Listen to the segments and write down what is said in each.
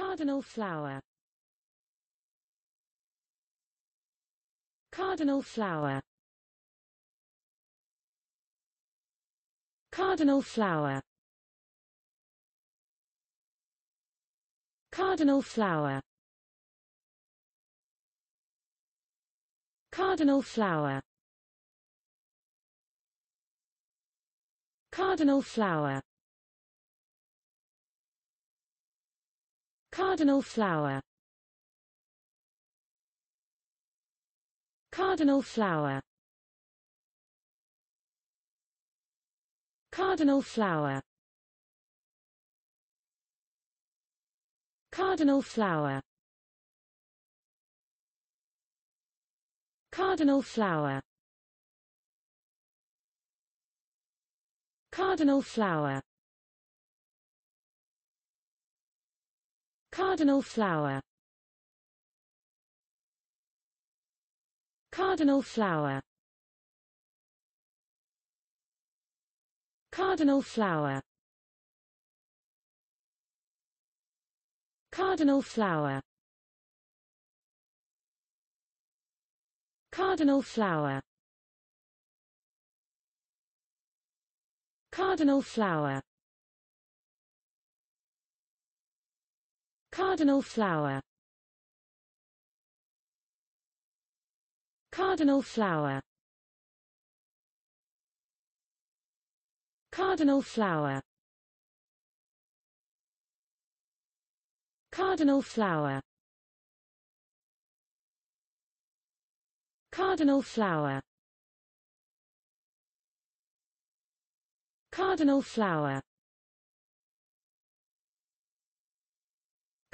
Cardinal flower Cardinal flower Cardinal flower Cardinal flower Cardinal flower Cardinal flower Cardinal flower Cardinal flower Cardinal flower Cardinal flower Cardinal flower Cardinal flower Cardinal flower Cardinal flower Cardinal flower Cardinal flower Cardinal flower Cardinal flower Cardinal flower Cardinal flower Cardinal flower Cardinal flower Cardinal flower Cardinal flower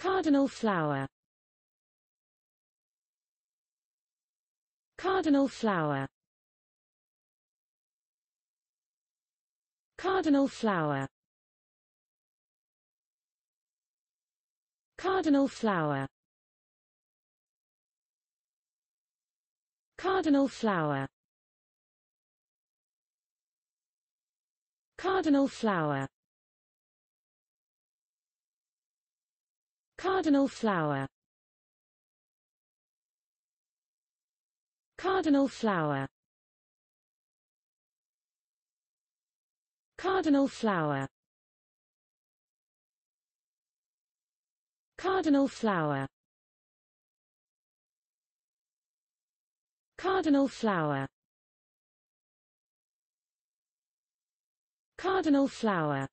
Cardinal flower Cardinal flower Cardinal flower Cardinal flower Cardinal flower Cardinal flower Cardinal flower Cardinal flower Cardinal flower Cardinal flower Cardinal flower Cardinal flower